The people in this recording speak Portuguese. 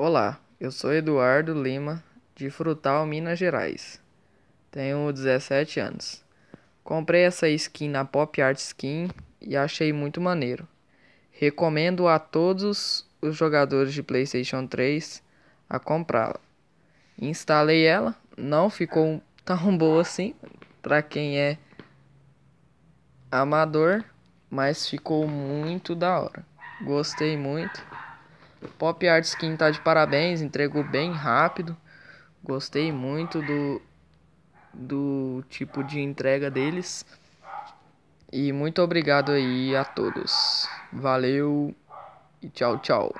Olá, eu sou Eduardo Lima, de Frutal, Minas Gerais. Tenho 17 anos. Comprei essa skin na Pop Art Skin e achei muito maneiro. Recomendo a todos os jogadores de PlayStation 3 a comprá-la. Instalei ela, não ficou tão boa assim para quem é amador, mas ficou muito da hora. Gostei muito. O Pop Art Skin tá de parabéns, entregou bem rápido. Gostei muito do, do tipo de entrega deles. E muito obrigado aí a todos. Valeu e tchau, tchau.